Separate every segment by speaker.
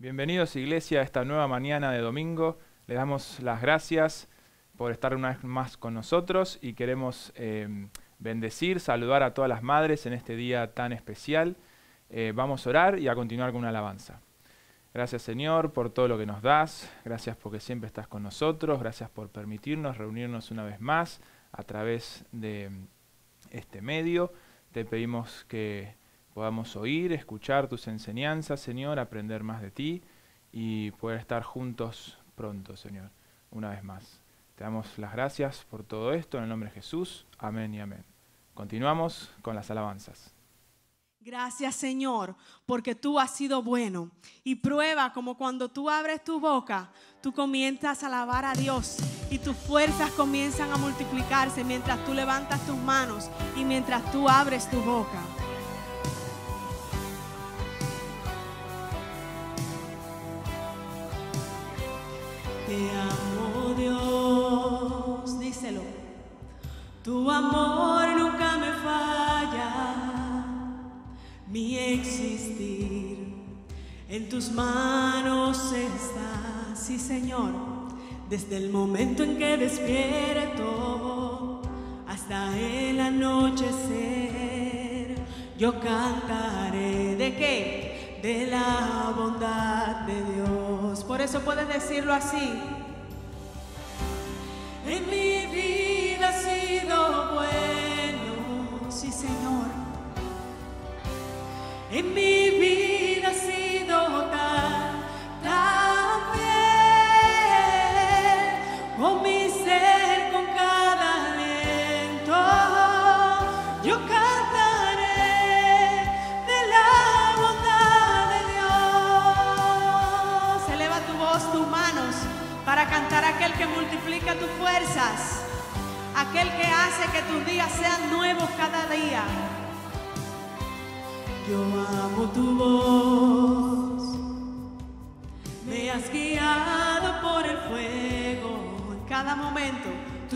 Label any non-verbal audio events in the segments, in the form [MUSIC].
Speaker 1: Bienvenidos Iglesia a esta nueva mañana de domingo. le damos las gracias por estar una vez más con nosotros y queremos em, bendecir, saludar a todas las madres en este día tan especial. Eh, vamos a orar y a continuar con una alabanza. Gracias Señor por todo lo que nos das, gracias porque siempre estás con nosotros, gracias por permitirnos reunirnos una vez más a través de em, este medio. Te pedimos que podamos oír, escuchar tus enseñanzas, Señor, aprender más de ti y poder estar juntos pronto, Señor, una vez más. Te damos las gracias por todo esto en el nombre de Jesús. Amén y amén. Continuamos con las alabanzas.
Speaker 2: Gracias Señor, porque tú has sido bueno. Y prueba como cuando tú abres tu boca, tú comienzas a alabar a Dios y tus fuerzas comienzan a multiplicarse mientras tú levantas tus manos y mientras tú abres tu boca. Tu amor nunca me falla, mi existir en tus manos está, sí Señor, desde el momento en que despierto hasta el anochecer, yo cantaré de qué? De la bondad de Dios. Por eso puedes decirlo así en mi vida ha sido bueno, sí Señor, en mi vida ha sido tan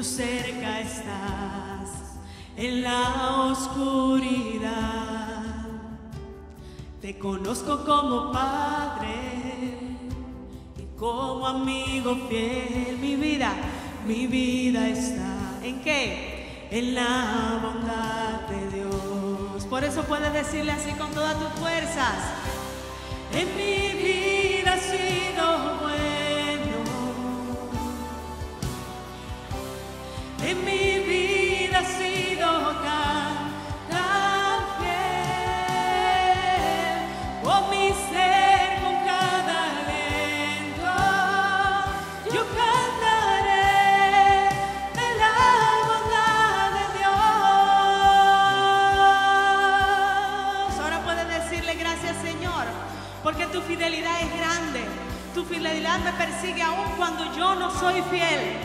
Speaker 2: cerca estás en la oscuridad. Te conozco como Padre y como amigo fiel. Mi vida, mi vida está en qué? En la bondad de Dios. Por eso puedes decirle así con todas tus fuerzas. En mi vida ha sido tu fidelidad es grande. Tu fidelidad me persigue aún cuando yo no soy fiel.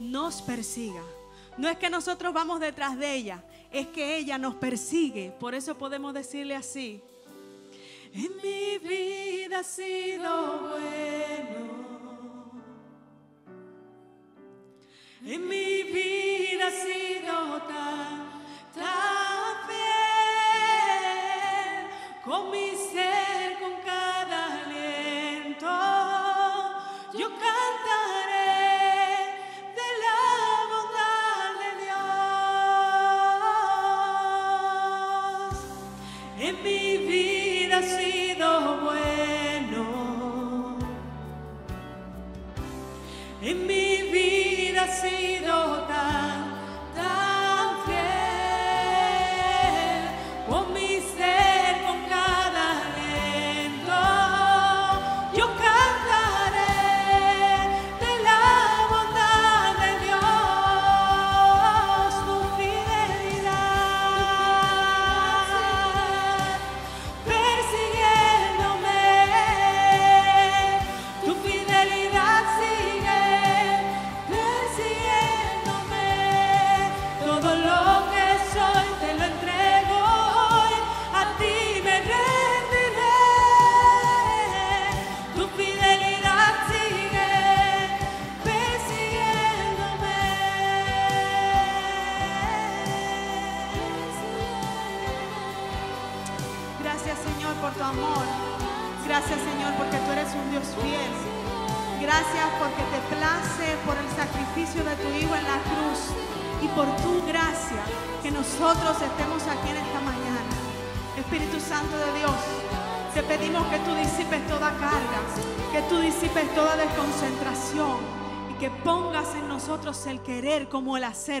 Speaker 2: nos persiga. No es que nosotros vamos detrás de ella, es que ella nos persigue. Por eso podemos decirle así. En mi vida ha sido bueno. En mi vida ha sido tan, tan Con mis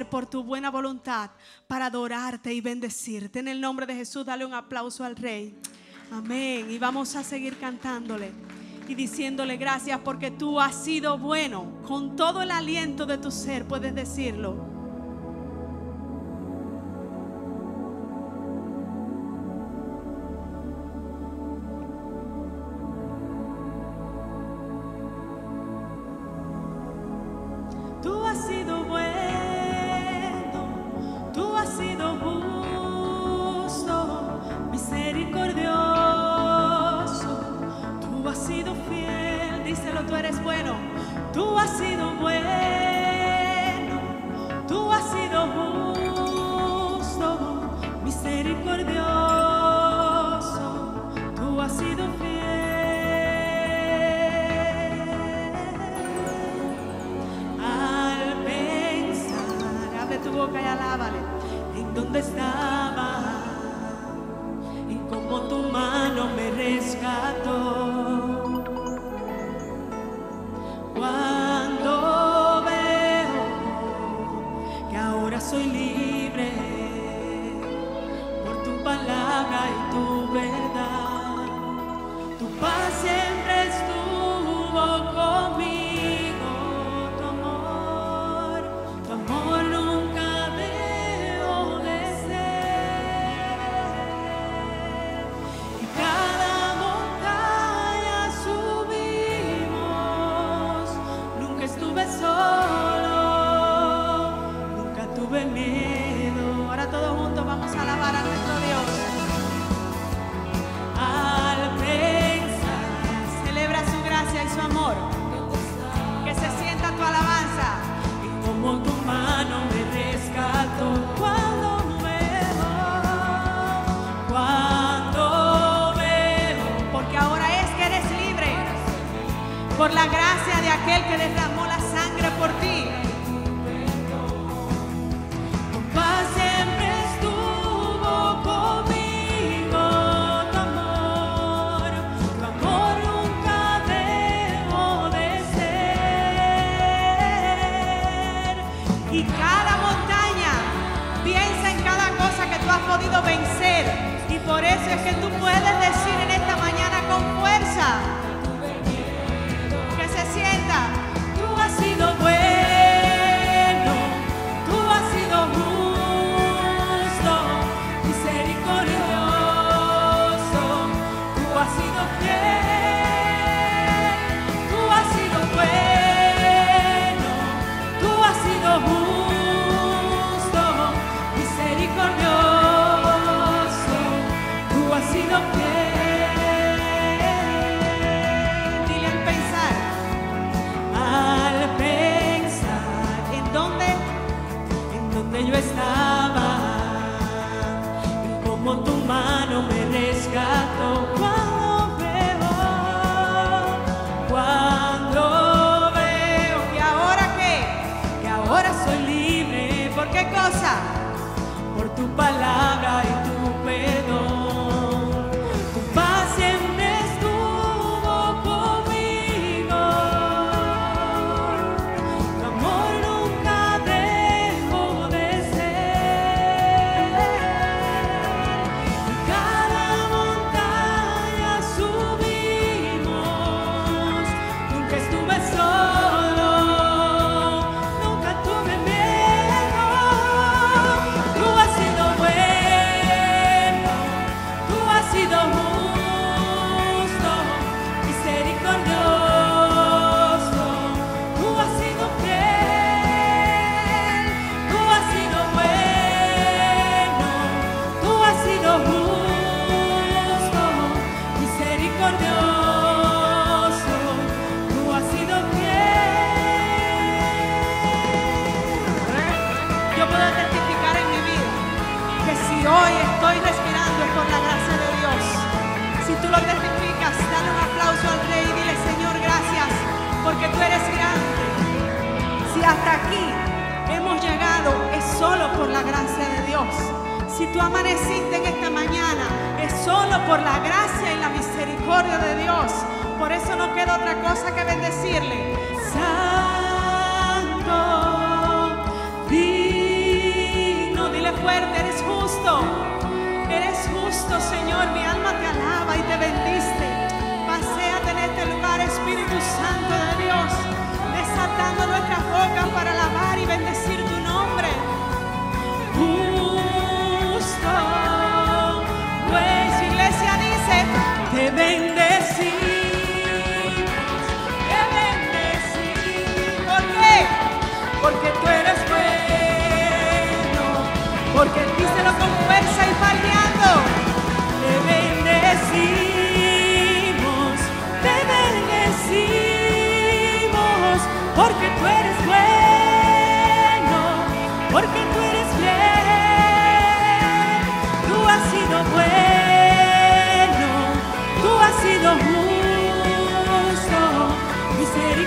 Speaker 2: por tu buena voluntad para adorarte y bendecirte. En el nombre de Jesús, dale un aplauso al Rey. Amén. Y vamos a seguir cantándole y diciéndole gracias porque tú has sido bueno. Con todo el aliento de tu ser puedes decirlo. tú eres bueno, tú has sido bueno, tú has sido justo, misericordioso. Y por eso es que tú puedes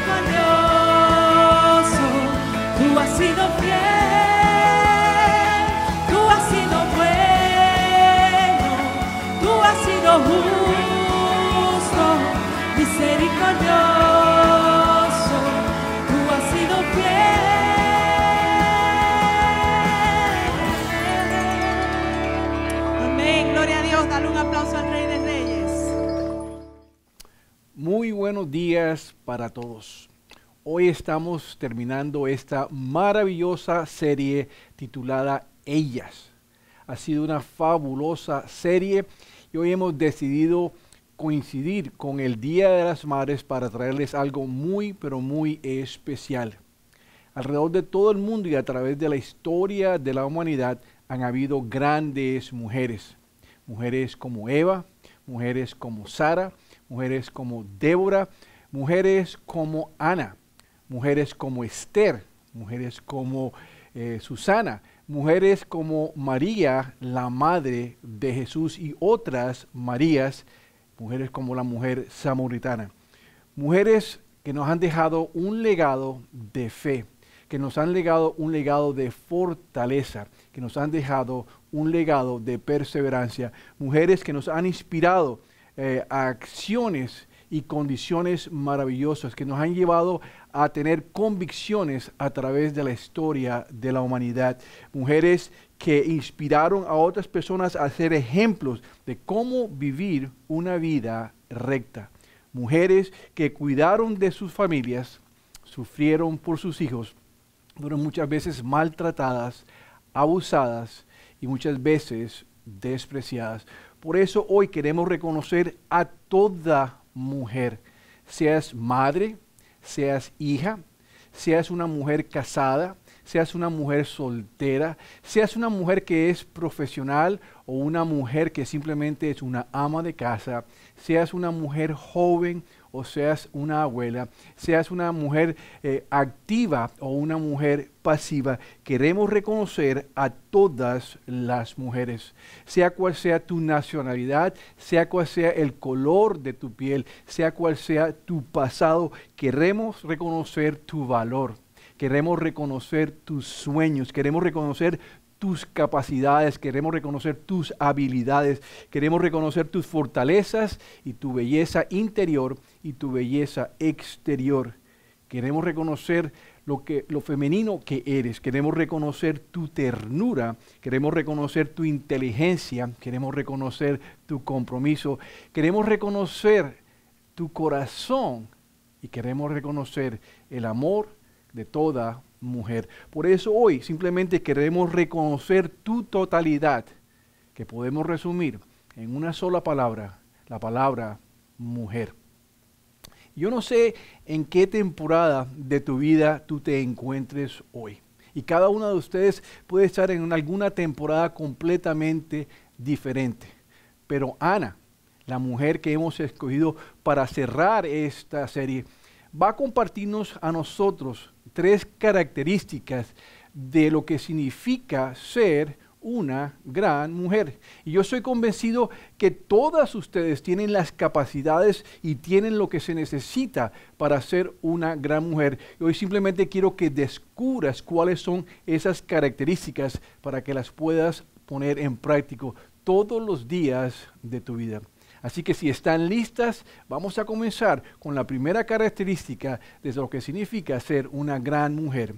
Speaker 2: misericordioso, tú has sido fiel, tú has sido bueno, tú has sido justo, misericordioso.
Speaker 3: buenos días para todos. Hoy estamos terminando esta maravillosa serie titulada Ellas. Ha sido una fabulosa serie y hoy hemos decidido coincidir con el Día de las Madres para traerles algo muy, pero muy especial. Alrededor de todo el mundo y a través de la historia de la humanidad han habido grandes mujeres. Mujeres como Eva, mujeres como Sara, mujeres como Débora, mujeres como Ana, mujeres como Esther, mujeres como eh, Susana, mujeres como María, la madre de Jesús, y otras Marías, mujeres como la mujer samaritana. Mujeres que nos han dejado un legado de fe, que nos han legado un legado de fortaleza, que nos han dejado un legado de perseverancia, mujeres que nos han inspirado eh, acciones y condiciones maravillosas que nos han llevado a tener convicciones a través de la historia de la humanidad. Mujeres que inspiraron a otras personas a ser ejemplos de cómo vivir una vida recta. Mujeres que cuidaron de sus familias, sufrieron por sus hijos, fueron muchas veces maltratadas, abusadas y muchas veces despreciadas por eso hoy queremos reconocer a toda mujer, seas madre, seas hija, seas una mujer casada, seas una mujer soltera, seas una mujer que es profesional o una mujer que simplemente es una ama de casa, seas una mujer joven o seas una abuela, seas una mujer eh, activa o una mujer pasiva, queremos reconocer a todas las mujeres, sea cual sea tu nacionalidad, sea cual sea el color de tu piel, sea cual sea tu pasado, queremos reconocer tu valor. Queremos reconocer tus sueños, queremos reconocer tus capacidades, queremos reconocer tus habilidades, queremos reconocer tus fortalezas y tu belleza interior y tu belleza exterior. Queremos reconocer lo, que, lo femenino que eres, queremos reconocer tu ternura, queremos reconocer tu inteligencia, queremos reconocer tu compromiso, queremos reconocer tu corazón y queremos reconocer el amor de toda mujer. Por eso hoy simplemente queremos reconocer tu totalidad, que podemos resumir en una sola palabra, la palabra mujer. Yo no sé en qué temporada de tu vida tú te encuentres hoy. Y cada uno de ustedes puede estar en alguna temporada completamente diferente. Pero Ana, la mujer que hemos escogido para cerrar esta serie, va a compartirnos a nosotros tres características de lo que significa ser una gran mujer. Y yo soy convencido que todas ustedes tienen las capacidades y tienen lo que se necesita para ser una gran mujer. Y hoy simplemente quiero que descubras cuáles son esas características para que las puedas poner en práctico todos los días de tu vida. Así que si están listas, vamos a comenzar con la primera característica de lo que significa ser una gran mujer.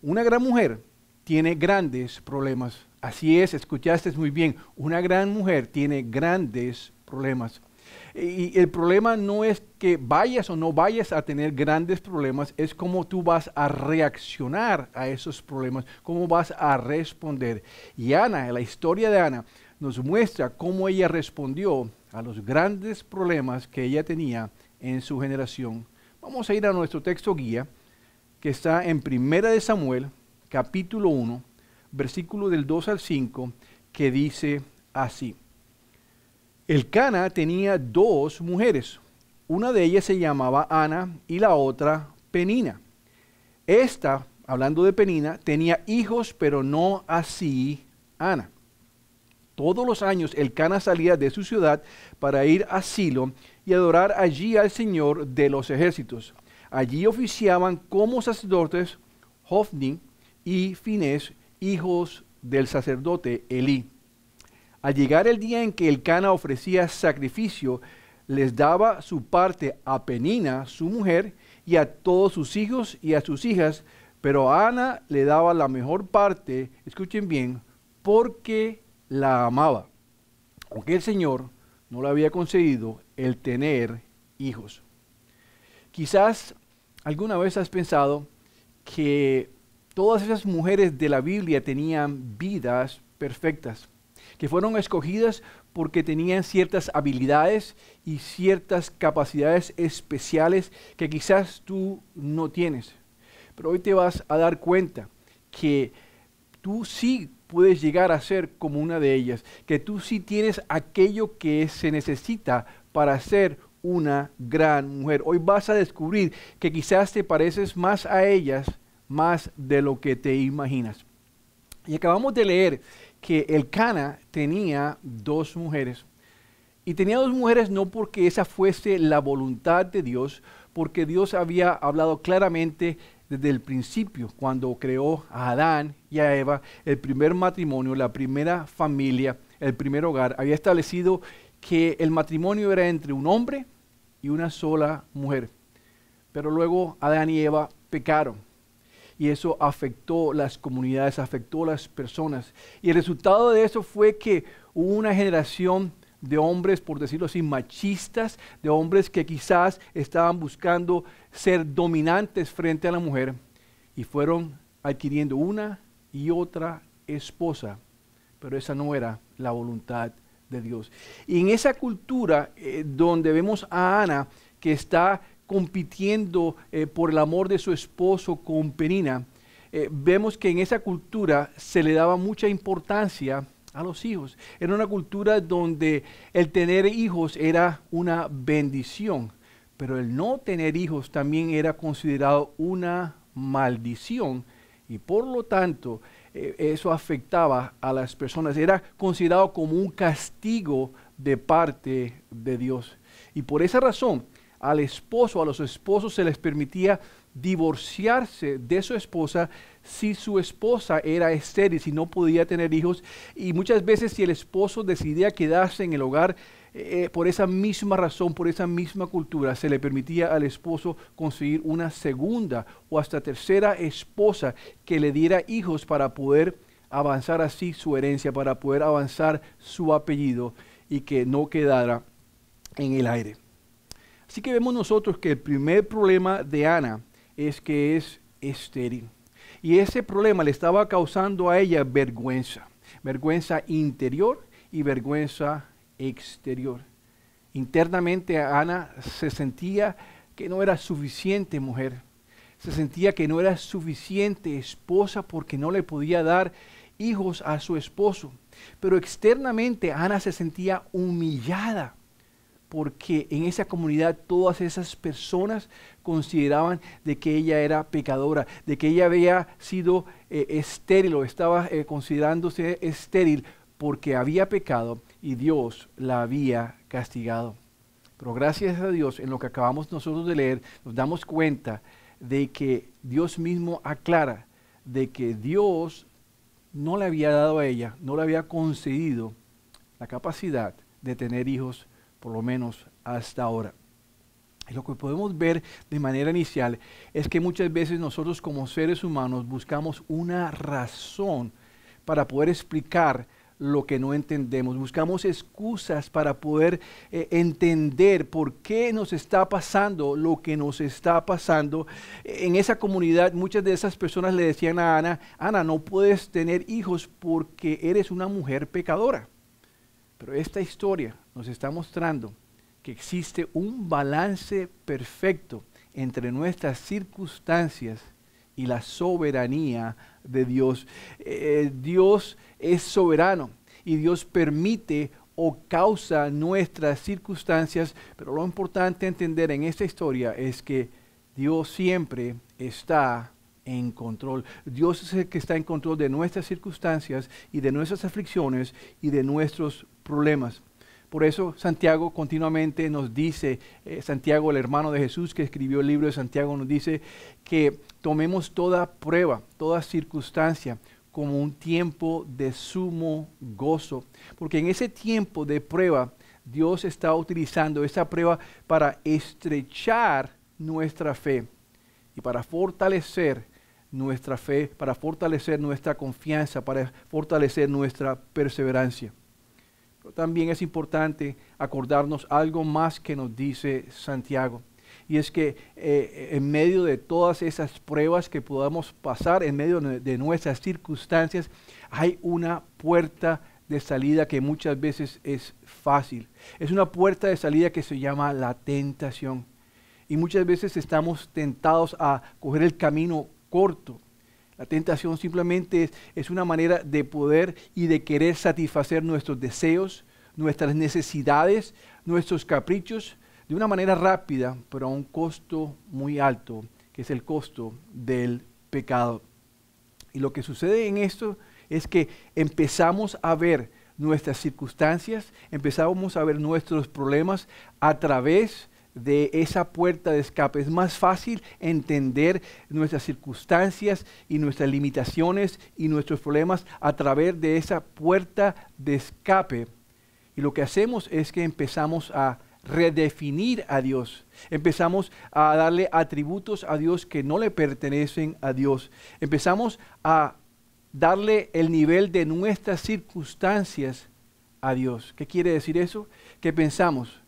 Speaker 3: Una gran mujer tiene grandes problemas. Así es, escuchaste muy bien. Una gran mujer tiene grandes problemas. Y el problema no es que vayas o no vayas a tener grandes problemas, es cómo tú vas a reaccionar a esos problemas, cómo vas a responder. Y Ana, la historia de Ana, nos muestra cómo ella respondió a los grandes problemas que ella tenía en su generación. Vamos a ir a nuestro texto guía que está en Primera de Samuel, capítulo 1, versículo del 2 al 5, que dice así. El Cana tenía dos mujeres. Una de ellas se llamaba Ana y la otra Penina. Esta, hablando de Penina, tenía hijos, pero no así Ana. Todos los años el Cana salía de su ciudad para ir a Silo y adorar allí al Señor de los ejércitos. Allí oficiaban como sacerdotes Hofni y Fines, hijos del sacerdote Elí. Al llegar el día en que el Cana ofrecía sacrificio, les daba su parte a Penina, su mujer, y a todos sus hijos y a sus hijas, pero a Ana le daba la mejor parte, escuchen bien, porque la amaba, aunque el Señor no le había concedido el tener hijos. Quizás alguna vez has pensado que todas esas mujeres de la Biblia tenían vidas perfectas, que fueron escogidas porque tenían ciertas habilidades y ciertas capacidades especiales que quizás tú no tienes. Pero hoy te vas a dar cuenta que tú sí puedes llegar a ser como una de ellas, que tú sí tienes aquello que se necesita para ser una gran mujer. Hoy vas a descubrir que quizás te pareces más a ellas, más de lo que te imaginas. Y acabamos de leer que el Cana tenía dos mujeres. Y tenía dos mujeres no porque esa fuese la voluntad de Dios, porque Dios había hablado claramente desde el principio, cuando creó a Adán y a Eva, el primer matrimonio, la primera familia, el primer hogar, había establecido que el matrimonio era entre un hombre y una sola mujer. Pero luego Adán y Eva pecaron. Y eso afectó las comunidades, afectó las personas. Y el resultado de eso fue que hubo una generación de hombres, por decirlo así, machistas, de hombres que quizás estaban buscando ser dominantes frente a la mujer y fueron adquiriendo una y otra esposa, pero esa no era la voluntad de Dios. Y en esa cultura eh, donde vemos a Ana que está compitiendo eh, por el amor de su esposo con Penina, eh, vemos que en esa cultura se le daba mucha importancia a los hijos. Era una cultura donde el tener hijos era una bendición, pero el no tener hijos también era considerado una maldición y por lo tanto eh, eso afectaba a las personas. Era considerado como un castigo de parte de Dios. Y por esa razón al esposo, a los esposos se les permitía divorciarse de su esposa si su esposa era estéril, si no podía tener hijos. Y muchas veces si el esposo decidía quedarse en el hogar eh, eh, por esa misma razón, por esa misma cultura, se le permitía al esposo conseguir una segunda o hasta tercera esposa que le diera hijos para poder avanzar así su herencia, para poder avanzar su apellido y que no quedara en el aire. Así que vemos nosotros que el primer problema de Ana es que es estéril. Y ese problema le estaba causando a ella vergüenza, vergüenza interior y vergüenza exterior. Internamente Ana se sentía que no era suficiente mujer, se sentía que no era suficiente esposa porque no le podía dar hijos a su esposo. Pero externamente Ana se sentía humillada porque en esa comunidad todas esas personas consideraban de que ella era pecadora, de que ella había sido eh, estéril o estaba eh, considerándose estéril porque había pecado y Dios la había castigado. Pero gracias a Dios, en lo que acabamos nosotros de leer, nos damos cuenta de que Dios mismo aclara de que Dios no le había dado a ella, no le había concedido la capacidad de tener hijos, por lo menos hasta ahora. Lo que podemos ver de manera inicial es que muchas veces nosotros como seres humanos buscamos una razón para poder explicar lo que no entendemos. Buscamos excusas para poder eh, entender por qué nos está pasando lo que nos está pasando. En esa comunidad muchas de esas personas le decían a Ana, Ana, no puedes tener hijos porque eres una mujer pecadora. Pero esta historia nos está mostrando que existe un balance perfecto entre nuestras circunstancias y la soberanía de Dios. Eh, Dios es soberano y Dios permite o causa nuestras circunstancias, pero lo importante entender en esta historia es que Dios siempre está en control. Dios es el que está en control de nuestras circunstancias y de nuestras aflicciones y de nuestros problemas. Por eso Santiago continuamente nos dice, eh, Santiago el hermano de Jesús que escribió el libro de Santiago nos dice que tomemos toda prueba, toda circunstancia como un tiempo de sumo gozo. Porque en ese tiempo de prueba Dios está utilizando esa prueba para estrechar nuestra fe y para fortalecer nuestra fe, para fortalecer nuestra confianza, para fortalecer nuestra perseverancia también es importante acordarnos algo más que nos dice Santiago. Y es que eh, en medio de todas esas pruebas que podamos pasar, en medio de nuestras circunstancias, hay una puerta de salida que muchas veces es fácil. Es una puerta de salida que se llama la tentación. Y muchas veces estamos tentados a coger el camino corto, la tentación simplemente es, una manera de poder y de querer satisfacer nuestros deseos, nuestras necesidades, nuestros caprichos, de una manera rápida, pero a un costo muy alto, que es el costo del pecado. Y lo que sucede en esto es que empezamos a ver nuestras circunstancias, empezamos a ver nuestros problemas a través de de esa puerta de escape. Es más fácil entender nuestras circunstancias y nuestras limitaciones y nuestros problemas a través de esa puerta de escape. Y lo que hacemos es que empezamos a redefinir a Dios. Empezamos a darle atributos a Dios que no le pertenecen a Dios. Empezamos a darle el nivel de nuestras circunstancias a Dios. ¿Qué quiere decir eso? Que pensamos,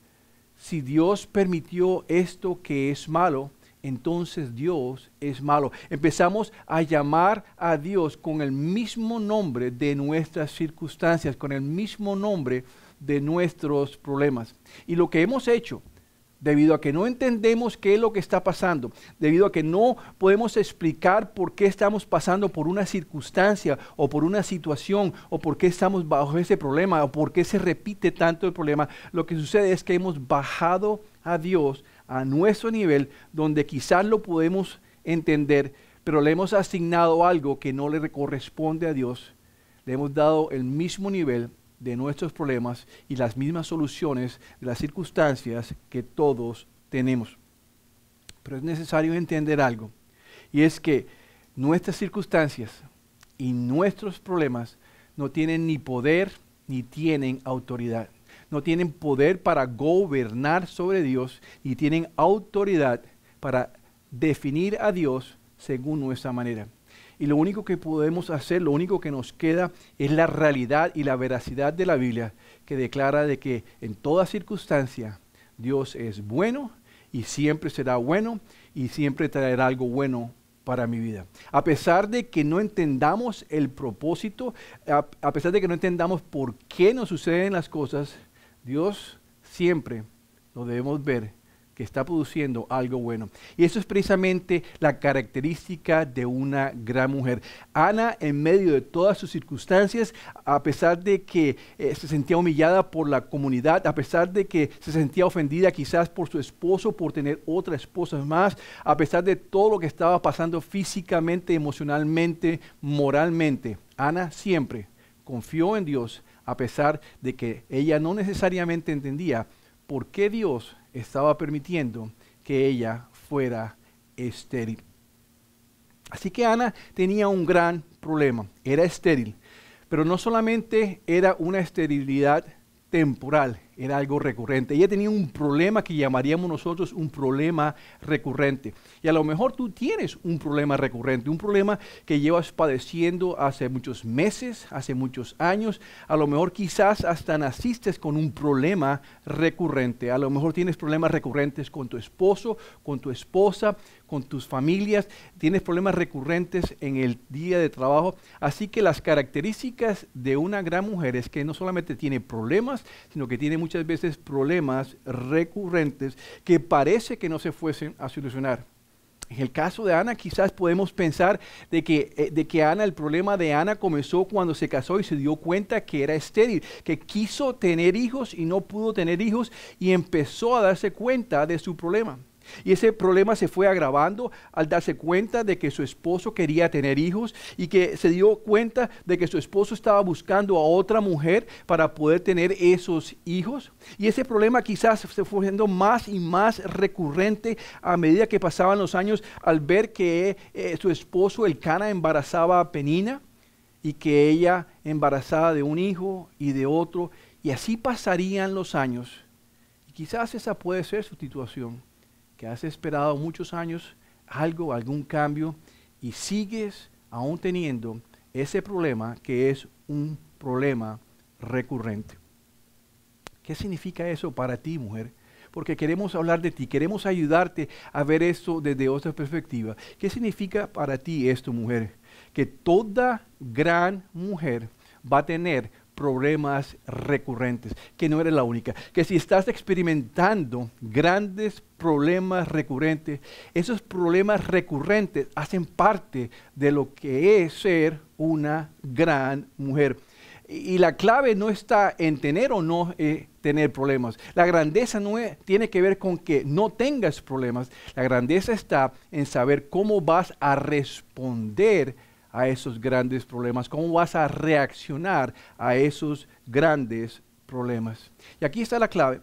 Speaker 3: si Dios permitió esto que es malo, entonces Dios es malo. Empezamos a llamar a Dios con el mismo nombre de nuestras circunstancias, con el mismo nombre de nuestros problemas. Y lo que hemos hecho debido a que no entendemos qué es lo que está pasando, debido a que no podemos explicar por qué estamos pasando por una circunstancia o por una situación o por qué estamos bajo ese problema o por qué se repite tanto el problema, lo que sucede es que hemos bajado a Dios a nuestro nivel donde quizás lo podemos entender, pero le hemos asignado algo que no le corresponde a Dios. Le hemos dado el mismo nivel de nuestros problemas y las mismas soluciones de las circunstancias que todos tenemos. Pero es necesario entender algo, y es que nuestras circunstancias y nuestros problemas no tienen ni poder ni tienen autoridad. No tienen poder para gobernar sobre Dios y tienen autoridad para definir a Dios según nuestra manera. Y lo único que podemos hacer, lo único que nos queda es la realidad y la veracidad de la Biblia, que declara de que en toda circunstancia Dios es bueno y siempre será bueno y siempre traerá algo bueno para mi vida. A pesar de que no entendamos el propósito, a, a, pesar de que no entendamos por qué nos suceden las cosas, Dios siempre lo debemos ver que está produciendo algo bueno. Y eso es precisamente la característica de una gran mujer. Ana, en medio de todas sus circunstancias, a pesar de que eh, se sentía humillada por la comunidad, a pesar de que se sentía ofendida quizás por su esposo, por tener otra esposa más, a pesar de todo lo que estaba pasando físicamente, emocionalmente, moralmente, Ana siempre confió en Dios a pesar de que ella no necesariamente entendía por qué Dios estaba permitiendo que ella fuera estéril. Así que Ana tenía un gran problema, era estéril, pero no solamente era una esterilidad temporal, era algo recurrente. Ella tenía un problema que llamaríamos nosotros un problema recurrente. Y a lo mejor tú tienes un problema recurrente, un problema que llevas padeciendo hace muchos meses, hace muchos años. A lo mejor quizás hasta naciste con un problema recurrente. A lo mejor tienes problemas recurrentes con tu esposo, con tu esposa, con tus familias. Tienes problemas recurrentes en el día de trabajo. Así que las características de una gran mujer es que no solamente tiene problemas, sino que tiene muchas veces problemas recurrentes que parece que no se fuesen a solucionar. En el caso de Ana, quizás podemos pensar de que, eh, de que Ana, el problema de Ana comenzó cuando se casó y se dio cuenta que era estéril, que quiso tener hijos y no pudo tener hijos y empezó a darse cuenta de su problema. Y ese problema se fue agravando al darse cuenta de que su esposo quería tener hijos y que se dio cuenta de que su esposo estaba buscando a otra mujer para poder tener esos hijos. Y ese problema quizás se fue siendo más y más recurrente a medida que pasaban los años al ver que eh, su esposo, el Cana, embarazaba a Penina y que ella embarazada de un hijo y de otro. Y así pasarían los años. quizás esa puede ser su situación que has esperado muchos años algo, algún cambio, y sigues aún teniendo ese problema que es un problema recurrente. ¿Qué significa eso para ti, mujer? Porque queremos hablar de ti, queremos ayudarte a ver esto desde otra perspectiva. ¿Qué significa para ti esto, mujer? Que toda gran mujer va a tener problemas recurrentes, que no eres la única, que si estás experimentando grandes problemas recurrentes, esos problemas recurrentes hacen parte de lo que es ser una gran mujer. Y la clave no está en tener o no eh, tener problemas. La grandeza no tiene que ver con que no tengas problemas. La grandeza está en saber cómo vas a responder a esos grandes problemas? ¿Cómo vas a reaccionar a esos grandes problemas? Y aquí está la clave.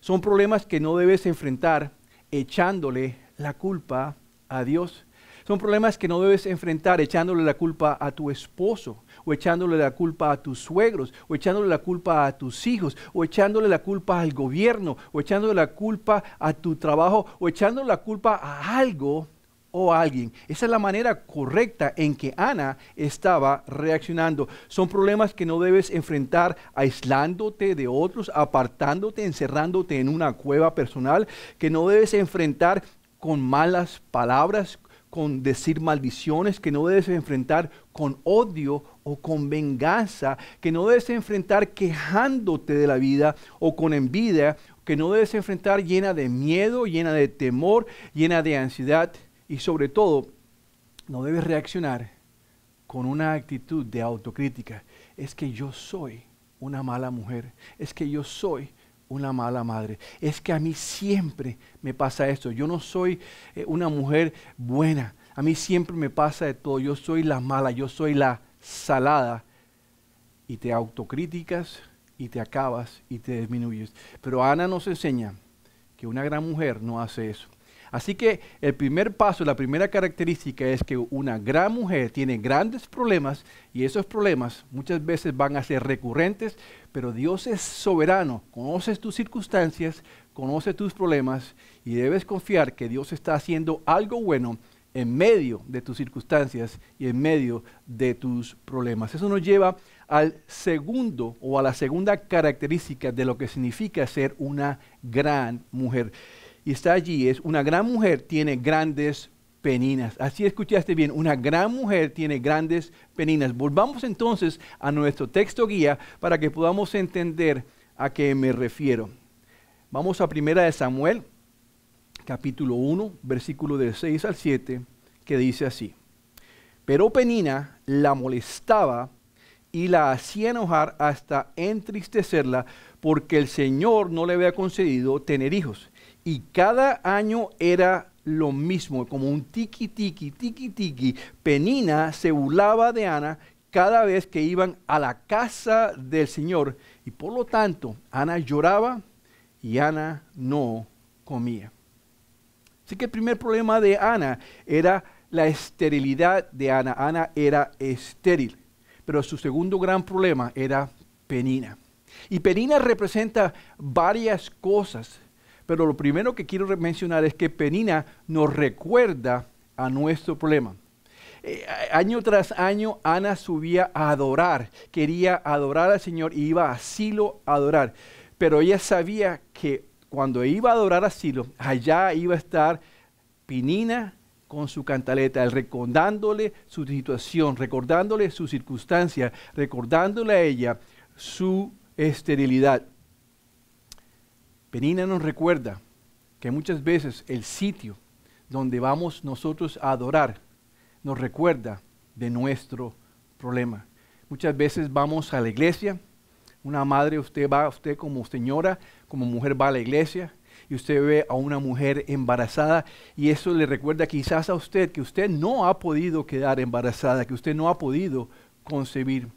Speaker 3: Son problemas que no debes enfrentar echándole la culpa a Dios. Son problemas que no debes enfrentar echándole la culpa a tu esposo, o echándole la culpa a tus suegros, o echándole la culpa a tus hijos, o echándole la culpa al gobierno, o echándole la culpa a tu trabajo, o echándole la culpa a algo o alguien. Esa es la manera correcta en que Ana estaba reaccionando. Son problemas que no debes enfrentar aislándote de otros, apartándote, encerrándote en una cueva personal, que no debes enfrentar con malas palabras, con decir maldiciones, que no debes enfrentar con odio o con venganza, que no debes enfrentar quejándote de la vida o con envidia, que no debes enfrentar llena de miedo, llena de temor, llena de ansiedad y sobre todo, no debes reaccionar con una actitud de autocrítica. Es que yo soy una mala mujer. Es que yo soy una mala madre. Es que a mí siempre me pasa esto. Yo no soy eh, una mujer buena. A mí siempre me pasa de todo. Yo soy la mala, yo soy la salada. Y te autocríticas y te acabas y te disminuyes. Pero Ana nos enseña que una gran mujer no hace eso. Así que el primer paso, la primera característica es que una gran mujer tiene grandes problemas y esos problemas muchas veces van a ser recurrentes, pero Dios es soberano, conoces tus circunstancias, conoce tus problemas y debes confiar que Dios está haciendo algo bueno en medio de tus circunstancias y en medio de tus problemas. Eso nos lleva al segundo o a la segunda característica de lo que significa ser una gran mujer y está allí, es una gran mujer tiene grandes peninas. Así escuchaste bien, una gran mujer tiene grandes peninas. Volvamos entonces a nuestro texto guía para que podamos entender a qué me refiero. Vamos a primera de Samuel, capítulo 1, versículo del 6 al 7, que dice así. Pero Penina la molestaba y la hacía enojar hasta entristecerla porque el Señor no le había concedido tener hijos y cada año era lo mismo, como un tiki tiki, tiki tiki. Penina se burlaba de Ana cada vez que iban a la casa del Señor y por lo tanto Ana lloraba y Ana no comía. Así que el primer problema de Ana era la esterilidad de Ana. Ana era estéril, pero su segundo gran problema era Penina. Y Penina representa varias cosas pero lo primero que quiero mencionar es que Penina nos recuerda a nuestro problema. Eh, año tras año Ana subía a adorar, quería adorar al Señor y iba a Silo a adorar. Pero ella sabía que cuando iba a adorar a Silo, allá iba a estar Penina con su cantaleta, recordándole su situación, recordándole su circunstancia, recordándole a ella su esterilidad. Penina nos recuerda que muchas veces el sitio donde vamos nosotros a adorar nos recuerda de nuestro problema. Muchas veces vamos a la iglesia, una madre, usted va, usted como señora, como mujer va a la iglesia y usted ve a una mujer embarazada y eso le recuerda quizás a usted que usted no ha podido quedar embarazada, que usted no ha podido concebir.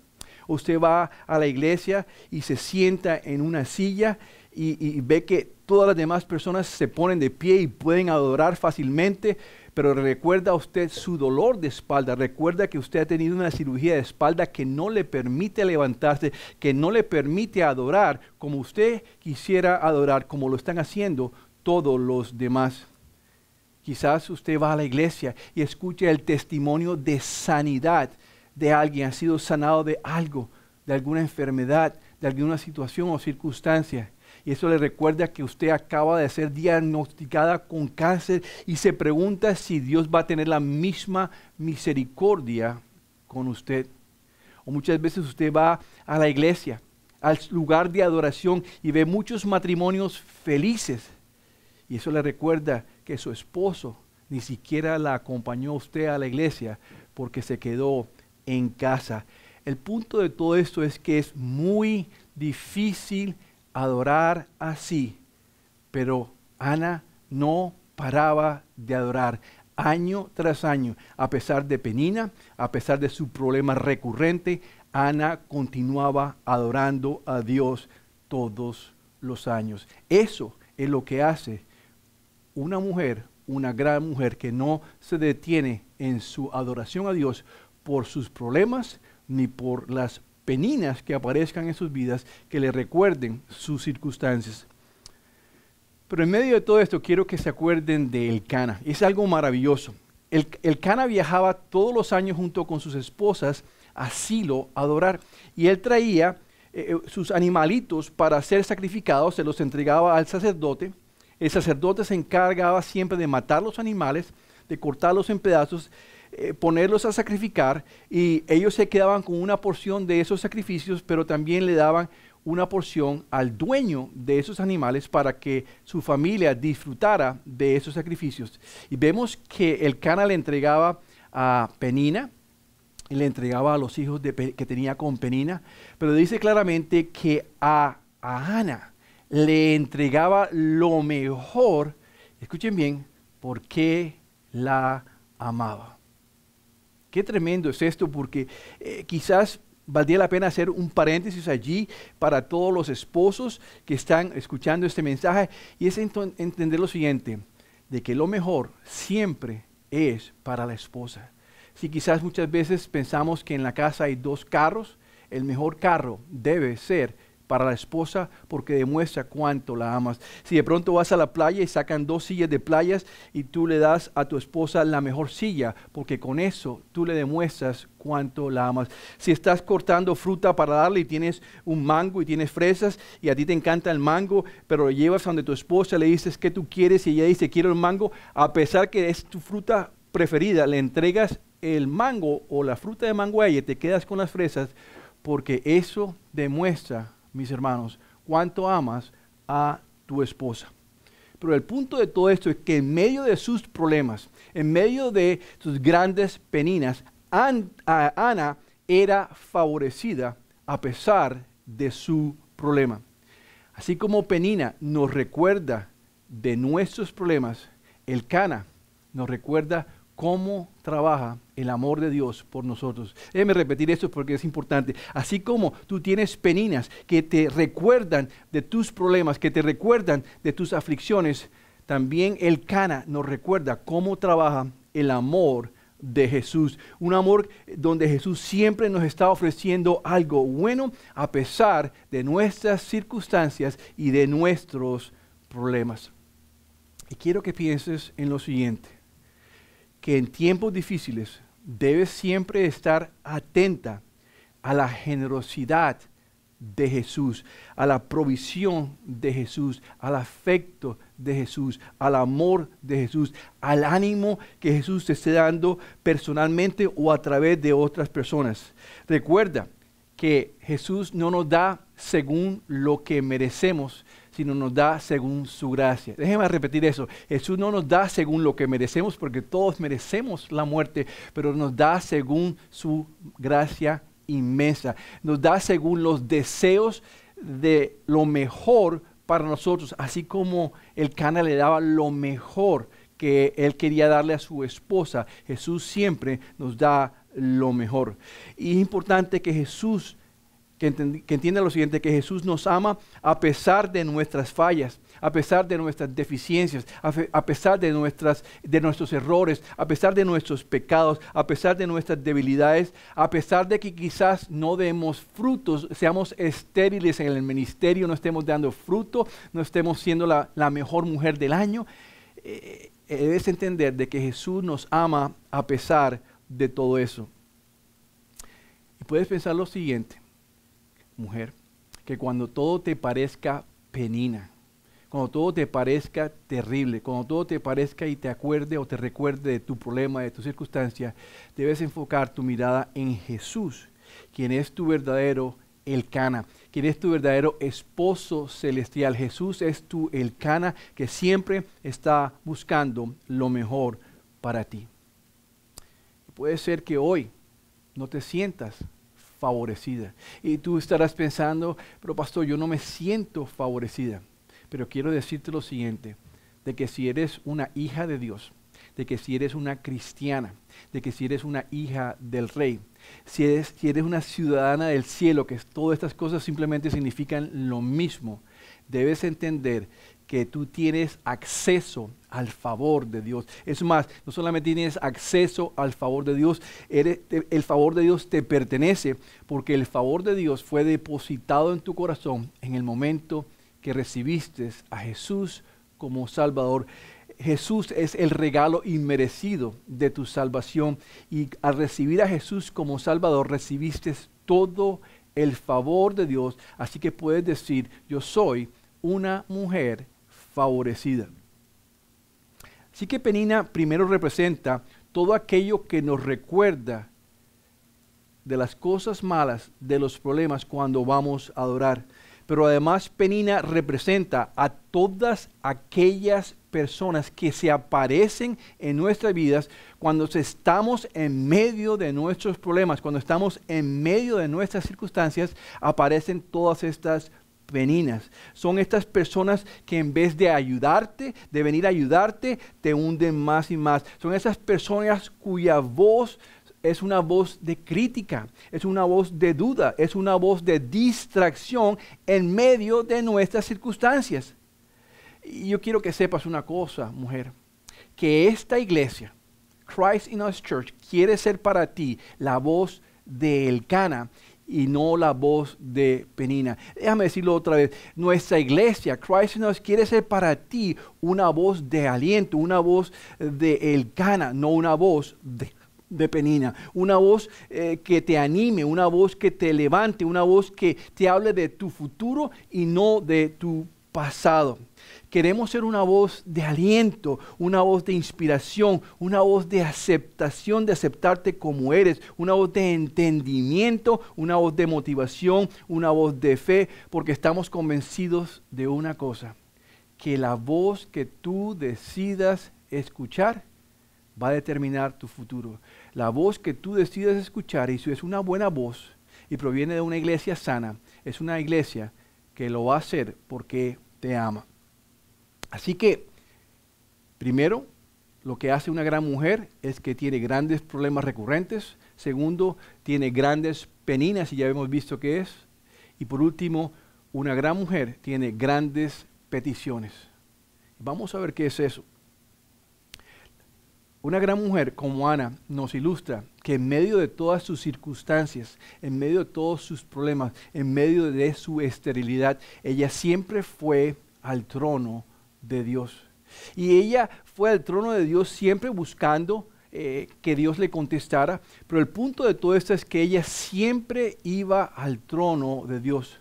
Speaker 3: Usted va a la iglesia y se sienta en una silla y, ve que todas las demás personas se ponen de pie y pueden adorar fácilmente, pero recuerda usted su dolor de espalda, recuerda que usted ha tenido una cirugía de espalda que no le permite levantarse, que no le permite adorar como usted quisiera adorar, como lo están haciendo todos los demás. Quizás usted va a la iglesia y escucha el testimonio de sanidad de alguien, ha sido sanado de algo, de alguna enfermedad, de alguna situación o circunstancia y eso le recuerda que usted acaba de ser diagnosticada con cáncer y se pregunta si Dios va a tener la misma misericordia con usted. O muchas veces usted va a la iglesia, al lugar de adoración y ve muchos matrimonios felices. Y eso le recuerda que su esposo ni siquiera la acompañó a usted a la iglesia porque se quedó en casa. El punto de todo esto es que es muy difícil adorar así, pero Ana no paraba de adorar año tras año. A pesar de Penina, a pesar de su problema recurrente, Ana continuaba adorando a Dios todos los años. Eso es lo que hace una mujer, una gran mujer que no se detiene en su adoración a Dios por sus problemas ni por las peninas que aparezcan en sus vidas que le recuerden sus circunstancias. Pero en medio de todo esto quiero que se acuerden de cana Es algo maravilloso. El, cana viajaba todos los años junto con sus esposas a Silo a adorar. Y él traía eh, eh, sus animalitos para ser sacrificados, se los entregaba al sacerdote. El sacerdote se encargaba siempre de matar los animales, de cortarlos en pedazos eh, ponerlos a sacrificar y ellos se quedaban con una porción de esos sacrificios, pero también le daban una porción al dueño de esos animales para que su familia disfrutara de esos sacrificios. Y vemos que el Cana le entregaba a Penina, y le entregaba a los hijos que tenía con Penina, pero dice claramente que a, a Ana le entregaba lo mejor, escuchen bien, porque la amaba. Qué tremendo es esto, porque eh, quizás valdría la pena hacer un paréntesis allí para todos los esposos que están escuchando este mensaje, y es entender lo siguiente, de que lo mejor siempre es para la esposa. Si quizás muchas veces pensamos que en la casa hay dos carros, el mejor carro debe ser para la esposa porque demuestra cuánto la amas. Si de pronto vas a la playa y sacan dos sillas de playas y tú le das a tu esposa la mejor silla porque con eso tú le demuestras cuánto la amas. Si estás cortando fruta para darle y tienes un mango y tienes fresas y a ti te encanta el mango, pero lo llevas donde tu esposa le dices que tú quieres y ella dice quiero el mango, a pesar que es tu fruta preferida, le entregas el mango o la fruta de mango y te quedas con las fresas porque eso demuestra mis hermanos, cuánto amas a tu esposa. Pero el punto de todo esto es que en medio de sus problemas, en medio de sus grandes peninas, Ana era favorecida a pesar de su problema. Así como Penina nos recuerda de nuestros problemas, el Cana nos recuerda cómo trabaja el amor de Dios por nosotros. Déjeme repetir esto porque es importante. Así como tú tienes peninas que te recuerdan de tus problemas, que te recuerdan de tus aflicciones, también el Cana nos recuerda cómo trabaja el amor de Jesús. Un amor donde Jesús siempre nos está ofreciendo algo bueno a pesar de nuestras circunstancias y de nuestros problemas. Y quiero que pienses en lo siguiente que en tiempos difíciles debes siempre estar atenta a la generosidad de Jesús, a la provisión de Jesús, al afecto de Jesús, al amor de Jesús, al ánimo que Jesús te esté dando personalmente o a través de otras personas. Recuerda que Jesús no nos da según lo que merecemos, sino nos da según su gracia. Déjeme repetir eso. Jesús no nos da según lo que merecemos, porque todos merecemos la muerte, pero nos da según su gracia inmensa. Nos da según los deseos de lo mejor para nosotros, así como el Cana le daba lo mejor que él quería darle a su esposa. Jesús siempre nos da lo mejor. Y es importante que Jesús que, entienda lo siguiente, que Jesús nos ama a pesar de nuestras fallas, a pesar de nuestras deficiencias, a, pesar de, nuestras, de nuestros errores, a pesar de nuestros pecados, a pesar de nuestras debilidades, a pesar de que quizás no demos frutos, seamos estériles en el ministerio, no estemos dando fruto, no estemos siendo la, mejor mujer del año. Eh, eh, es debes entender de que Jesús nos ama a pesar de todo eso. Y puedes pensar lo siguiente mujer, que cuando todo te parezca penina, cuando todo te parezca terrible, cuando todo te parezca y te acuerde o te recuerde de tu problema, de tu circunstancia, debes enfocar tu mirada en Jesús, quien es tu verdadero el Cana, quien es tu verdadero esposo celestial. Jesús es tu el Cana que siempre está buscando lo mejor para ti. Puede ser que hoy no te sientas favorecida. Y tú estarás pensando, pero pastor, yo no me siento favorecida. Pero quiero decirte lo siguiente, de que si eres una hija de Dios, de que si eres una cristiana, de que si eres una hija del rey, si eres, si eres una ciudadana del cielo, que todas estas cosas simplemente significan lo mismo, debes entender que tú tienes acceso al favor de Dios. Es más, no solamente tienes acceso al favor de Dios, el favor de Dios te pertenece porque el favor de Dios fue depositado en tu corazón en el momento que recibiste a Jesús como Salvador. Jesús es el regalo inmerecido de tu salvación y al recibir a Jesús como Salvador recibiste todo el favor de Dios. Así que puedes decir, yo soy una mujer favorecida. Así que Penina primero representa todo aquello que nos recuerda de las cosas malas, de los problemas cuando vamos a adorar. Pero además Penina representa a todas aquellas personas que se aparecen en nuestras vidas cuando estamos en medio de nuestros problemas, cuando estamos en medio de nuestras circunstancias, aparecen todas estas veninas Son estas personas que en vez de ayudarte, de venir a ayudarte, te hunden más y más. Son esas personas cuya voz es una voz de crítica, es una voz de duda, es una voz de distracción en medio de nuestras circunstancias. Y yo quiero que sepas una cosa, mujer, que esta iglesia, Christ in our Church, quiere ser para ti la voz del cana, y no la voz de Penina. Déjame decirlo otra vez. Nuestra iglesia, Cristo nos quiere ser para ti una voz de aliento, una voz de gana, no una voz de, Penina. Una voz eh, que te anime, una voz que te levante, una voz que te hable de tu futuro y no de tu pasado queremos ser una voz de aliento, una voz de inspiración, una voz de aceptación, de aceptarte como eres, una voz de entendimiento, una voz de motivación, una voz de fe, porque estamos convencidos de una cosa, que la voz que tú decidas escuchar va a determinar tu futuro. La voz que tú decidas escuchar, y si es una buena voz y proviene de una iglesia sana, es una iglesia que lo va a hacer porque te ama. Así que, primero, lo que hace una gran mujer es que tiene grandes problemas recurrentes. Segundo, tiene grandes peninas, y ya hemos visto qué es. Y por último, una gran mujer tiene grandes peticiones. Vamos a ver qué es eso. Una gran mujer como Ana nos ilustra que en medio de todas sus circunstancias, en medio de todos sus problemas, en medio de su esterilidad, ella siempre fue al trono de Dios. Y ella fue al trono de Dios siempre buscando eh, que Dios le contestara, pero el punto de todo esto es que ella siempre iba al trono de Dios.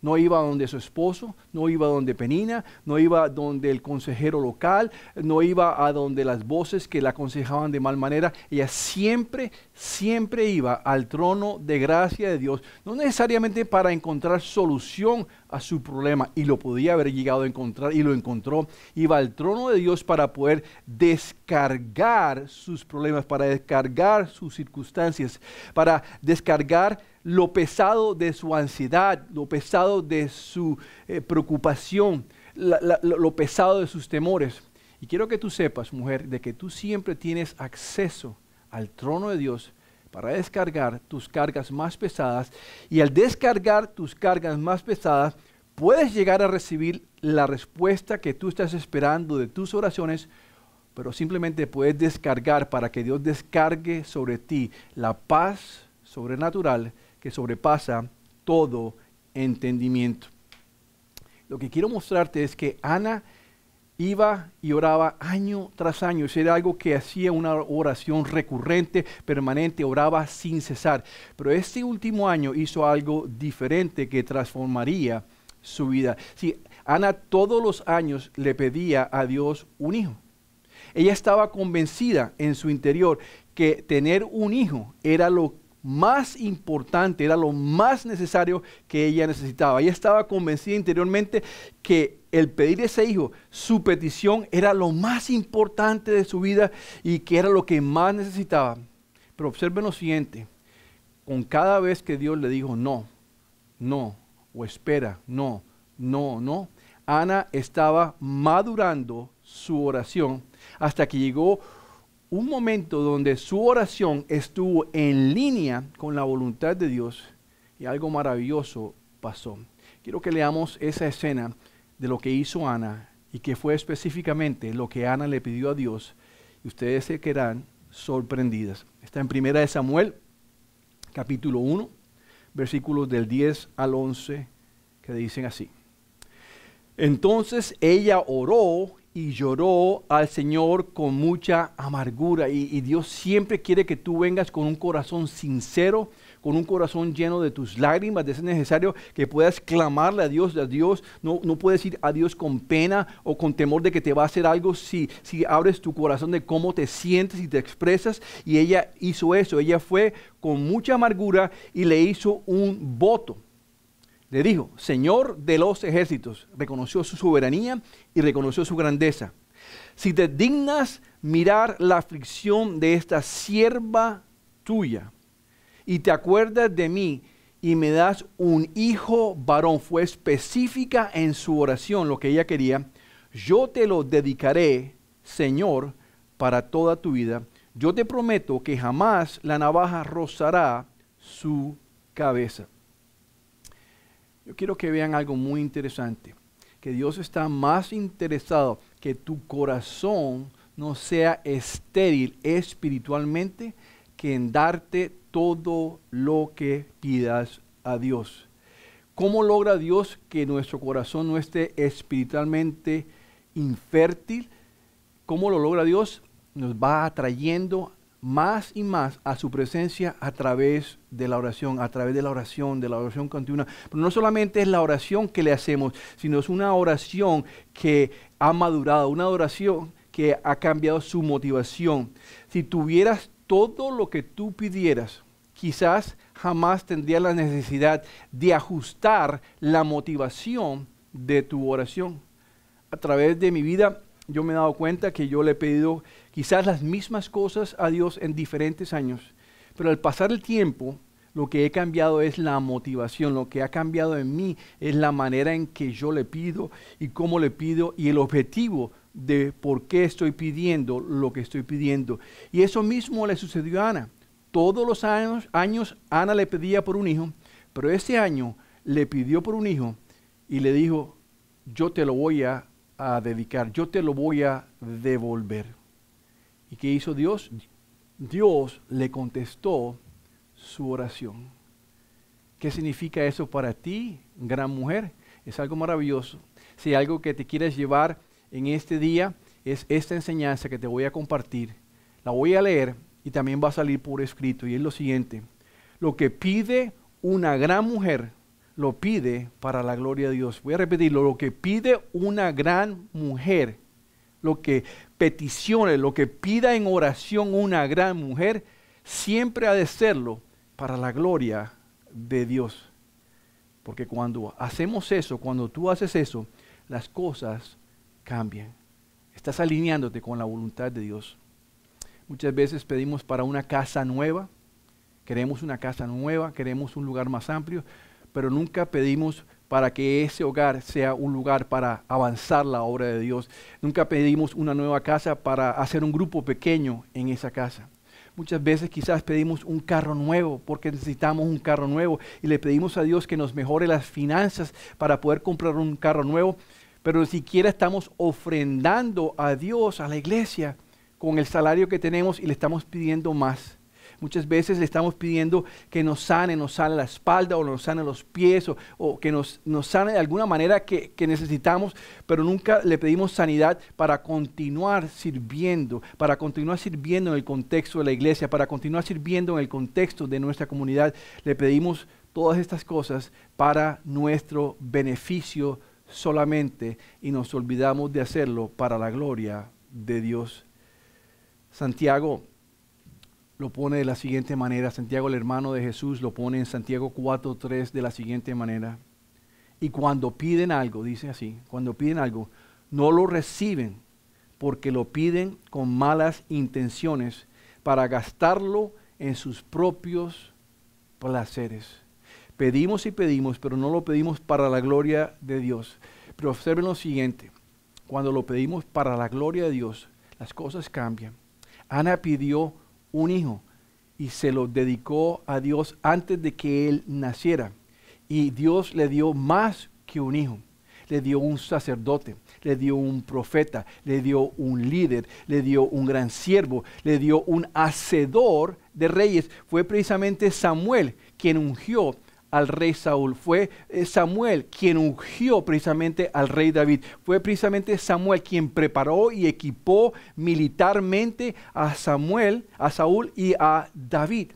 Speaker 3: No iba donde su esposo, no iba donde Penina, no iba donde el consejero local, no iba a donde las voces que la aconsejaban de mal manera. Ella siempre siempre iba al trono de gracia de Dios, no necesariamente para encontrar solución a su problema, y lo podía haber llegado a encontrar, y lo encontró, iba al trono de Dios para poder descargar sus problemas, para descargar sus circunstancias, para descargar lo pesado de su ansiedad, lo pesado de su eh, preocupación, lo pesado de sus temores. Y quiero que tú sepas, mujer, de que tú siempre tienes acceso al trono de Dios para descargar tus cargas más pesadas y al descargar tus cargas más pesadas puedes llegar a recibir la respuesta que tú estás esperando de tus oraciones, pero simplemente puedes descargar para que Dios descargue sobre ti la paz sobrenatural que sobrepasa todo entendimiento. Lo que quiero mostrarte es que Ana iba y oraba año tras año. Eso era algo que hacía una oración recurrente, permanente, oraba sin cesar. Pero este último año hizo algo diferente que transformaría su vida. Ana todos los años le pedía a Dios un hijo. Ella estaba convencida en su interior que tener un hijo era lo más importante, era lo más necesario que ella necesitaba. Ella estaba convencida interiormente que el pedir ese hijo, su petición era lo más importante de su vida y que era lo que más necesitaba. Pero observen lo siguiente, con cada vez que Dios le dijo no, no, o espera, no, no, no, Ana estaba madurando su oración hasta que llegó un momento donde su oración estuvo en línea con la voluntad de Dios y algo maravilloso pasó. Quiero que leamos esa escena de lo que hizo Ana y que fue específicamente lo que Ana le pidió a Dios y ustedes se quedarán sorprendidas. Está en Primera de Samuel, capítulo 1, versículos del 10 al 11 que dicen así. Entonces ella oró y lloró al Señor con mucha amargura. Y, Dios siempre quiere que tú vengas con un corazón sincero, con un corazón lleno de tus lágrimas. Es necesario que puedas clamarle a Dios, a Dios. No, no puedes ir a Dios con pena o con temor de que te va a hacer algo si, si abres tu corazón de cómo te sientes y te expresas. Y ella hizo eso. Ella fue con mucha amargura y le hizo un voto le dijo, Señor de los ejércitos, reconoció su soberanía y reconoció su grandeza. Si te dignas mirar la aflicción de esta sierva tuya y te acuerdas de mí y me das un hijo varón, fue específica en su oración lo que ella quería, yo te lo dedicaré, Señor, para toda tu vida. Yo te prometo que jamás la navaja rozará su cabeza. Yo quiero que vean algo muy interesante, que Dios está más interesado que tu corazón no sea estéril espiritualmente que en darte todo lo que pidas a Dios. ¿Cómo logra Dios que nuestro corazón no esté espiritualmente infértil? ¿Cómo lo logra Dios? Nos va atrayendo más y más a su presencia a través de la oración, a través de la oración, de la oración continua. Pero no solamente es la oración que le hacemos, sino es una oración que ha madurado, una oración que ha cambiado su motivación. Si tuvieras todo lo que tú pidieras, quizás jamás tendrías la necesidad de ajustar la motivación de tu oración. A través de mi vida yo me he dado cuenta que yo le he pedido quizás las mismas cosas a Dios en diferentes años, pero al pasar el tiempo, lo que he cambiado es la motivación, lo que ha cambiado en mí es la manera en que yo le pido y cómo le pido y el objetivo de por qué estoy pidiendo lo que estoy pidiendo. Y eso mismo le sucedió a Ana. Todos los años, Ana le pedía por un hijo, pero este año le pidió por un hijo y le dijo, yo te lo voy a dedicar, yo te lo voy a devolver. ¿Y qué hizo Dios? Dios le contestó su oración. ¿Qué significa eso para ti, gran mujer? Es algo maravilloso. Si algo que te quieres llevar en este día es esta enseñanza que te voy a compartir. La voy a leer y también va a salir por escrito. Y es lo siguiente. Lo que pide una gran mujer, lo pide para la gloria de Dios. Voy a repetirlo. Lo que pide una gran mujer, lo que peticiones, lo que pida en oración una gran mujer, siempre ha de serlo para la gloria de Dios. Porque cuando hacemos eso, cuando tú haces eso, las cosas cambian. Estás alineándote con la voluntad de Dios. Muchas veces pedimos para una casa nueva, queremos una casa nueva, queremos un lugar más amplio, pero nunca pedimos para que ese hogar sea un lugar para avanzar la obra de Dios. Nunca pedimos una nueva casa para hacer un grupo pequeño en esa casa. Muchas veces quizás pedimos un carro nuevo porque necesitamos un carro nuevo y le pedimos a Dios que nos mejore las finanzas para poder comprar un carro nuevo, pero ni siquiera estamos ofrendando a Dios, a la iglesia, con el salario que tenemos y le estamos pidiendo más Muchas veces le estamos pidiendo que nos sane, nos sane la espalda o nos sane los pies o, que nos, sane de alguna manera que, que necesitamos, pero nunca le pedimos sanidad para continuar sirviendo, para continuar sirviendo en el contexto de la iglesia, para continuar sirviendo en el contexto de nuestra comunidad. Le pedimos todas estas cosas para nuestro beneficio solamente y nos olvidamos de hacerlo para la gloria de Dios. Santiago lo pone de la siguiente manera. Santiago, el hermano de Jesús, lo pone en Santiago 4.3 de la siguiente manera. Y cuando piden algo, dice así, cuando piden algo, no lo reciben porque lo piden con malas intenciones para gastarlo en sus propios placeres. Pedimos y pedimos, pero no lo pedimos para la gloria de Dios. Pero observen lo siguiente, cuando lo pedimos para la gloria de Dios, las cosas cambian. Ana pidió un hijo y se lo dedicó a Dios antes de que él naciera. Y Dios le dio más que un hijo. Le dio un sacerdote, le dio un profeta, le dio un líder, le dio un gran siervo, le dio un hacedor de reyes. Fue precisamente Samuel quien ungió al rey Saúl, fue eh, Samuel quien ungió precisamente al rey David, fue precisamente Samuel quien preparó y equipó militarmente a Samuel, a Saúl y a David.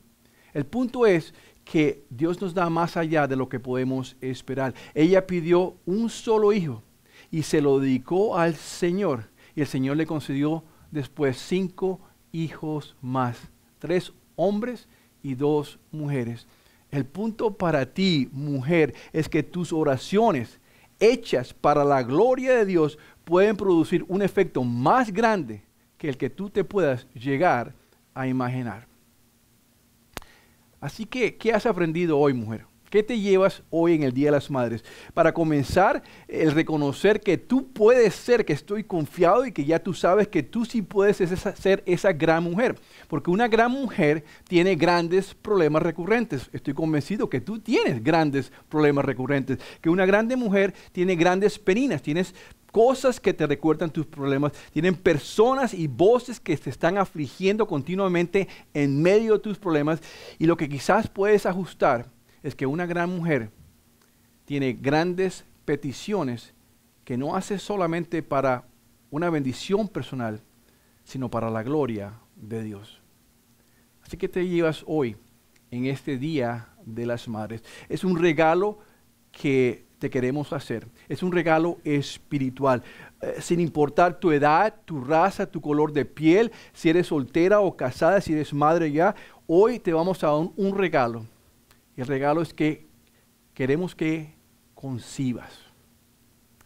Speaker 3: El punto es que Dios nos da más allá de lo que podemos esperar. Ella pidió un solo hijo y se lo dedicó al Señor y el Señor le concedió después cinco hijos más, tres hombres y dos mujeres. El punto para ti, mujer, es que tus oraciones hechas para la gloria de Dios pueden producir un efecto más grande que el que tú te puedas llegar a imaginar. Así que, ¿qué has aprendido hoy, mujer? ¿Qué te llevas hoy en el Día de las Madres? Para comenzar, el reconocer que tú puedes ser, que estoy confiado y que ya tú sabes que tú sí puedes ser esa gran mujer. Porque una gran mujer tiene grandes problemas recurrentes. Estoy convencido que tú tienes grandes problemas recurrentes. Que una grande mujer tiene grandes peninas, tienes cosas que te recuerdan tus problemas, tienen personas y voces que te están afligiendo continuamente en medio de tus problemas y lo que quizás puedes ajustar es que una gran mujer tiene grandes peticiones que no hace solamente para una bendición personal, sino para la gloria de Dios. Así que te llevas hoy en este Día de las Madres. Es un regalo que te queremos hacer. Es un regalo espiritual. Eh, sin importar tu edad, tu raza, tu color de piel, si eres soltera o casada, si eres madre ya, hoy te vamos a dar un regalo el regalo es que queremos que concibas.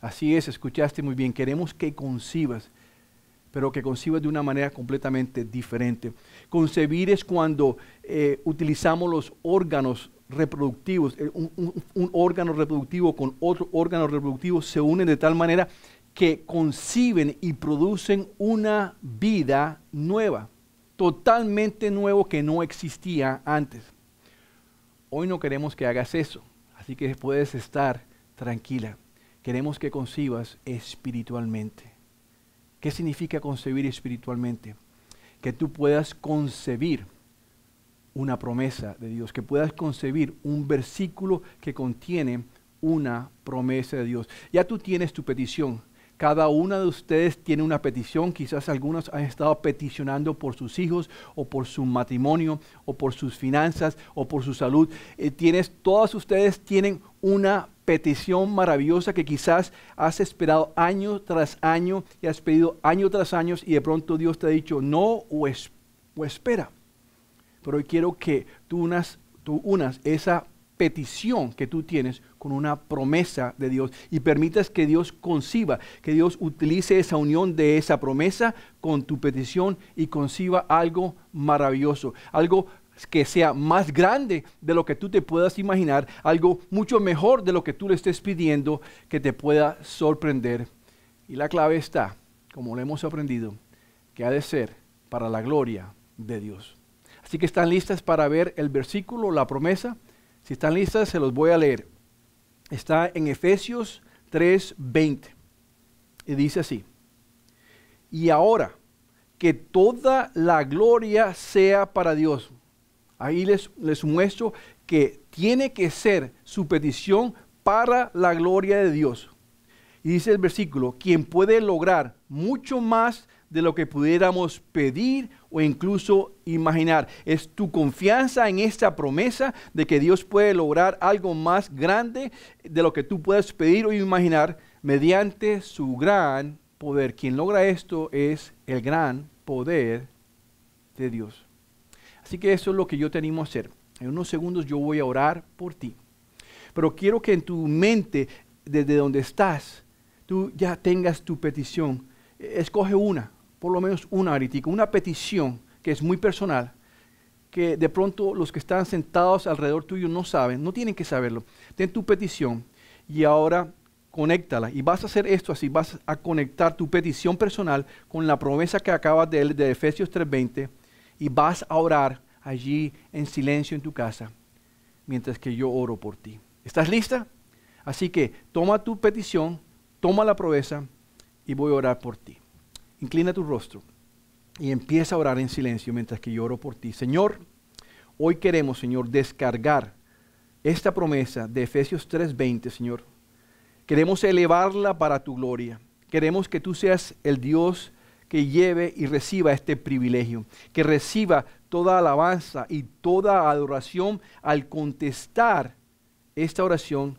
Speaker 3: Así es, escuchaste muy bien, queremos que concibas, pero que concibas de una manera completamente diferente. Concebir es cuando eh, utilizamos los órganos reproductivos, eh, un, un, órgano reproductivo con otro órgano reproductivo se unen de tal manera que conciben y producen una vida nueva, totalmente nuevo que no existía antes. Hoy no queremos que hagas eso, así que puedes estar tranquila. Queremos que concibas espiritualmente. ¿Qué significa concebir espiritualmente? Que tú puedas concebir una promesa de Dios, que puedas concebir un versículo que contiene una promesa de Dios. Ya tú tienes tu petición, cada una de ustedes tiene una petición, quizás algunos han estado peticionando por sus hijos o por su matrimonio o por sus finanzas o por su salud. Eh, tienes, todas ustedes tienen una petición maravillosa que quizás has esperado año tras año y has pedido año tras año y de pronto Dios te ha dicho no o, o espera. Pero hoy quiero que tú unas, tú unas esa petición que tú tienes con una promesa de Dios y permitas que Dios conciba, que Dios utilice esa unión de esa promesa con tu petición y conciba algo maravilloso, algo que sea más grande de lo que tú te puedas imaginar, algo mucho mejor de lo que tú le estés pidiendo, que te pueda sorprender. Y la clave está, como lo hemos aprendido, que ha de ser para la gloria de Dios. Así que están listas para ver el versículo, la promesa. Si están listas, se los voy a leer está en Efesios 3:20 y dice así, y ahora que toda la gloria sea para Dios. Ahí les, les muestro que tiene que ser su petición para la gloria de Dios. Y dice el versículo, quien puede lograr mucho más de lo que pudiéramos pedir o incluso imaginar. Es tu confianza en esta promesa de que Dios puede lograr algo más grande de lo que tú puedes pedir o imaginar mediante su gran poder. Quien logra esto es el gran poder de Dios. Así que eso es lo que yo te animo a hacer. En unos segundos yo voy a orar por ti. Pero quiero que en tu mente, desde donde estás, tú ya tengas tu petición. Escoge una, por lo menos una aritica, una petición que es muy personal, que de pronto los que están sentados alrededor tuyo no saben, no tienen que saberlo. Ten tu petición y ahora conéctala. Y vas a hacer esto así, vas a conectar tu petición personal con la promesa que acabas de, de Efesios 3:20 y vas a orar allí en silencio en tu casa, mientras que yo oro por ti. ¿Estás lista? Así que toma tu petición, toma la promesa y voy a orar por ti inclina tu rostro y empieza a orar en silencio mientras que yo oro por ti. Señor, hoy queremos, Señor, descargar esta promesa de Efesios 3:20, Señor. Queremos elevarla para tu gloria. Queremos que tú seas el Dios que lleve y reciba este privilegio, que reciba toda alabanza y toda adoración al contestar esta oración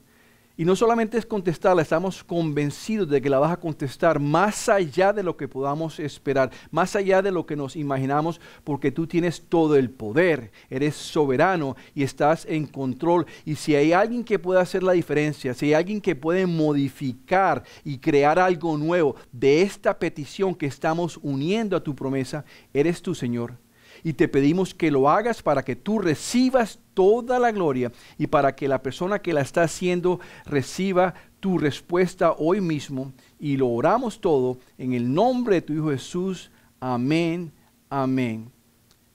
Speaker 3: y no solamente es contestarla, estamos convencidos de que la vas a contestar más allá de lo que podamos esperar, más allá de lo que nos imaginamos, porque tú tienes todo el poder, eres soberano y estás en control. Y si hay alguien que pueda hacer la diferencia, si hay alguien que puede modificar y crear algo nuevo de esta petición que estamos uniendo a tu promesa, eres tú, Señor y te pedimos que lo hagas para que tú recibas toda la gloria y para que la persona que la está haciendo reciba tu respuesta hoy mismo. Y lo oramos todo en el nombre de tu Hijo Jesús. Amén, amén.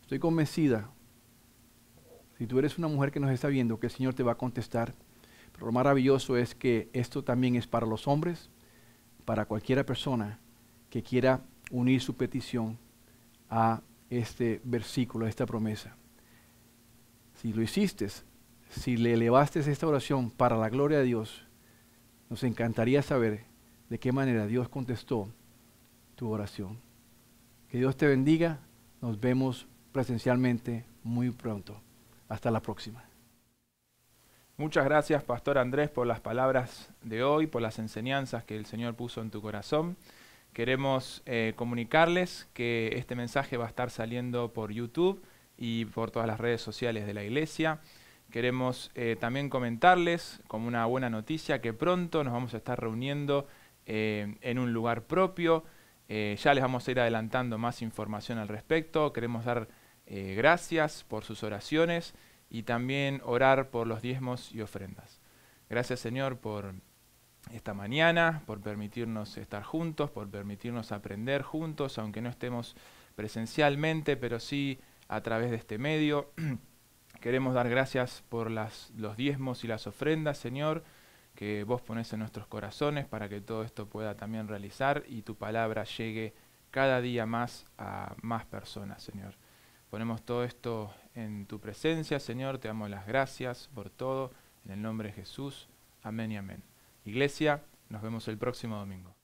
Speaker 3: Estoy convencida, si tú eres una mujer que nos está viendo, que el Señor te va a contestar. Pero lo maravilloso es que esto también es para los hombres, para cualquiera persona que quiera unir su petición a este versículo, esta promesa. Si lo hiciste, si le elevaste esta oración para la gloria de Dios, nos encantaría saber de qué manera Dios contestó tu oración. Que Dios te bendiga. Nos vemos presencialmente muy pronto. Hasta la próxima.
Speaker 1: Muchas gracias, Pastor Andrés, por las palabras de hoy, por las enseñanzas que el Señor puso en tu corazón. Queremos eh, comunicarles que este mensaje va a estar saliendo por YouTube y por todas las redes sociales de la iglesia. Queremos eh, también comentarles como una buena noticia que pronto nos vamos a estar reuniendo eh, en un lugar propio. ya les vamos a ir adelantando más información al respecto. Queremos dar gracias por sus oraciones y también orar por los diezmos y ofrendas. Gracias Señor por esta mañana, por permitirnos estar juntos, por permitirnos aprender juntos, aunque no estemos presencialmente, pero sí a través de este medio. [CLEARS THROAT] Queremos dar gracias por las, los diezmos y las ofrendas, Señor, que vos pones en nuestros corazones para que todo esto pueda también realizar y tu palabra llegue cada día más a más personas, Señor. Ponemos todo esto en tu presencia, Señor. Te damos las gracias por todo. En el nombre de Jesús. Amén y amén. Iglesia, nos vemos el próximo domingo.